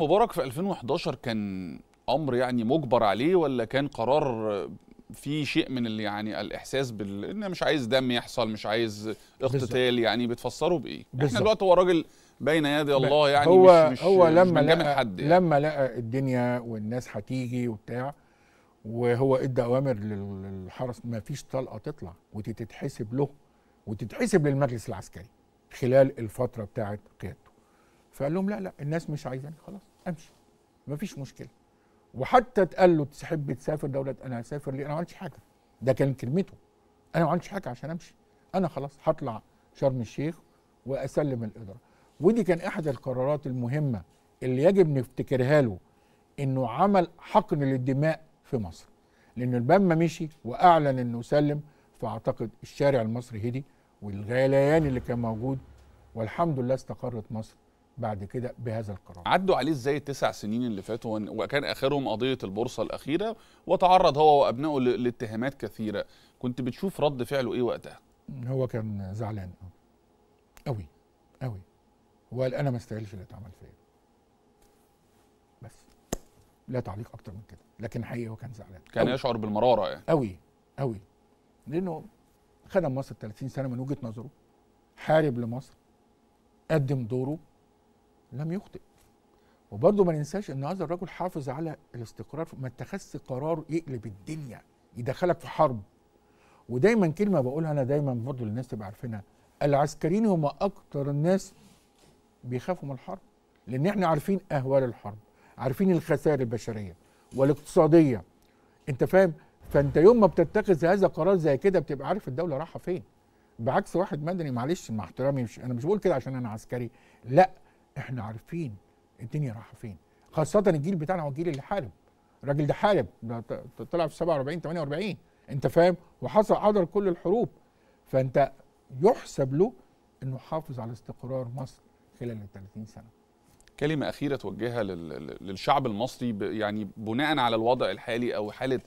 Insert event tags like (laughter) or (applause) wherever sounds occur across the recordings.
مبارك في 2011 كان امر يعني مجبر عليه ولا كان قرار في شيء من اللي يعني الاحساس بال ان مش عايز دم يحصل مش عايز اقتتال يعني بتفسره بايه احنا دلوقتي هو راجل بين يدي الله يعني هو مش مش لما مش لقى حد يعني. لما لقى الدنيا والناس هتيجي وبتاع وهو ادى اوامر للحرس ما فيش طلقه تطلع وتتحسب له وتتحسب للمجلس العسكري خلال الفتره بتاعه قيادته فقال لهم لا لا الناس مش عايزاني خلاص امشي مفيش مشكله وحتى اتقال له تحب تسافر دوله انا هسافر ليه انا ما عملتش حاجه ده كان كلمته انا ما عملتش حاجه عشان امشي انا خلاص هطلع شرم الشيخ واسلم الاداره ودي كان احد القرارات المهمه اللي يجب نفتكرها له انه عمل حقن للدماء في مصر لان ما مشي واعلن انه سلم فاعتقد الشارع المصري هدي والغليان اللي كان موجود والحمد لله استقرت مصر بعد كده بهذا القرار عدوا عليه ازاي التسع سنين اللي فاتوا وكان اخرهم قضيه البورصه الاخيره وتعرض هو وابنائه لاتهامات كثيره كنت بتشوف رد فعله ايه وقتها هو كان زعلان قوي قوي وقال انا ما استاهلش اللي اتعمل فيا بس لا تعليق اكتر من كده لكن حقيقي هو كان زعلان كان أوي. يشعر بالمراره يعني قوي قوي لانه خدم مصر 30 سنه من وجهه نظره حارب لمصر قدم دوره لم يخطئ وبرضه ما ننساش ان هذا الرجل حافظ على الاستقرار ما اتخذش قرار يقلب الدنيا يدخلك في حرب ودايما كلمه بقولها انا دايما برضه للناس تبقى عارفينها العسكريين هم اكتر الناس بيخافوا من الحرب لان احنا عارفين اهوال الحرب عارفين الخسائر البشريه والاقتصاديه انت فاهم فانت يوم ما بتتخذ هذا قرار زي كده بتبقى عارف الدوله رايحه فين بعكس واحد مدني معلش مع احترامي مش انا مش بقول كده عشان انا عسكري لا احنا عارفين الدنيا رايحه فين خاصه الجيل بتاعنا هو الجيل اللي حارب الراجل ده حارب ده طلع في 47 48 انت فاهم وحصل حضر كل الحروب فانت يحسب له انه حافظ على استقرار مصر خلال ال 30 سنه كلمة أخيرة توجهها للشعب المصري يعني بناء على الوضع الحالي أو حالة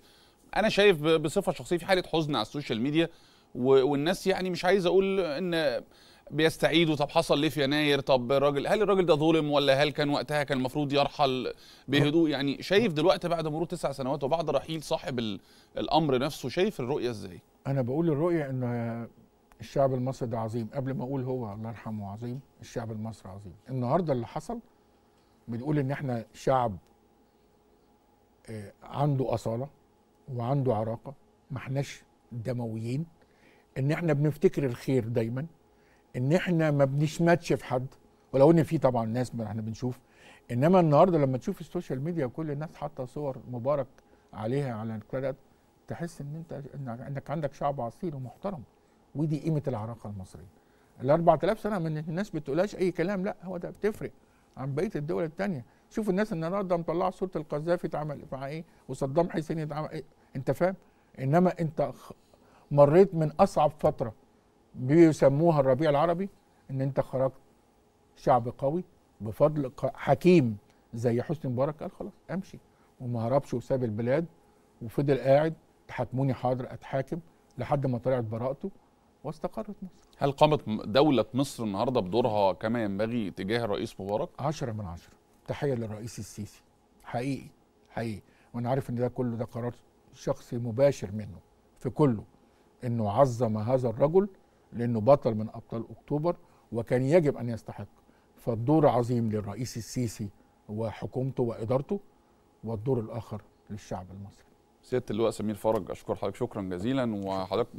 أنا شايف بصفة شخصية في حالة حزن على السوشيال ميديا والناس يعني مش عايز أقول إن بيستعيدوا طب حصل ليه في يناير طب الراجل هل الراجل ده ظلم ولا هل كان وقتها كان المفروض يرحل بهدوء يعني شايف دلوقتي بعد مرور تسع سنوات وبعد رحيل صاحب الامر نفسه شايف الرؤيه ازاي انا بقول الرؤيه ان الشعب المصري ده عظيم قبل ما اقول هو الله يرحمه عظيم الشعب المصري عظيم النهارده اللي حصل بنقول ان احنا شعب آه، عنده اصاله وعنده عراقه ما احناش دمويين ان احنا بنفتكر الخير دايما ان احنا ما بنشمتش في حد ولو ان في طبعا ناس احنا بنشوف انما النهارده لما تشوف السوشيال ميديا وكل الناس حاطه صور مبارك عليها على الكريدت تحس ان انت انك عندك شعب عصير ومحترم ودي قيمه العراقه المصريه ال 4000 سنه من الناس ما بتقولهاش اي كلام لا هو ده بتفرق عن بقيه الدول الثانيه شوف الناس النهارده مطلعه صوره القذافي اتعمل مع ايه وصدام حسين اتعمل إيه؟ انت فاهم انما انت مريت من اصعب فتره بيسموها الربيع العربي ان انت خرجت شعب قوي بفضل حكيم زي حسني مبارك قال خلاص امشي وما هربش وساب البلاد وفضل قاعد تحاكموني حاضر اتحاكم لحد ما طلعت براءته واستقرت مصر هل قامت دولة مصر النهاردة بدورها كما ينبغي تجاه الرئيس مبارك؟ عشرة من عشرة تحية للرئيس السيسي حقيقي حقيقي وانا عارف ان ده كله ده قرار شخصي مباشر منه في كله انه عظم هذا الرجل لأنه بطل من أبطال أكتوبر وكان يجب أن يستحق فالدور عظيم للرئيس السيسي وحكومته وإدارته والدور الآخر للشعب المصري سياده اللواء سمير فرج اشكر حضرتك شكرا جزيلا وحضرتك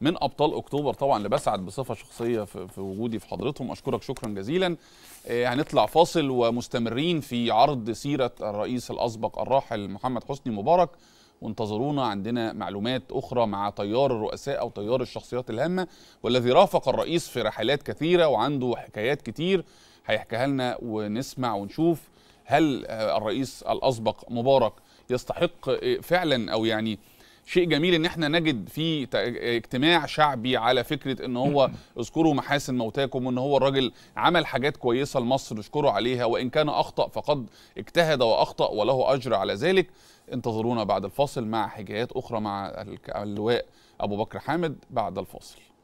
من ابطال اكتوبر طبعا اللي بسعد بصفه شخصيه في وجودي في حضرتهم اشكرك شكرا جزيلا آه، هنطلع فاصل ومستمرين في عرض سيره الرئيس الاسبق الراحل محمد حسني مبارك وانتظرونا عندنا معلومات أخرى مع تيار الرؤساء أو تيار الشخصيات الهامة والذي رافق الرئيس في رحلات كثيرة وعنده حكايات كتير هيحكيها لنا ونسمع ونشوف هل آه، الرئيس الأسبق مبارك يستحق آه، فعلا أو يعني شيء جميل ان احنا نجد في اجتماع شعبي على فكره ان هو (clears throat) اذكروا محاسن موتاكم وان هو الراجل عمل حاجات كويسه لمصر اشكروا عليها وان كان اخطا فقد اجتهد واخطا وله اجر على ذلك انتظرونا بعد الفاصل مع حكايات اخرى مع اللواء ابو بكر حامد بعد الفاصل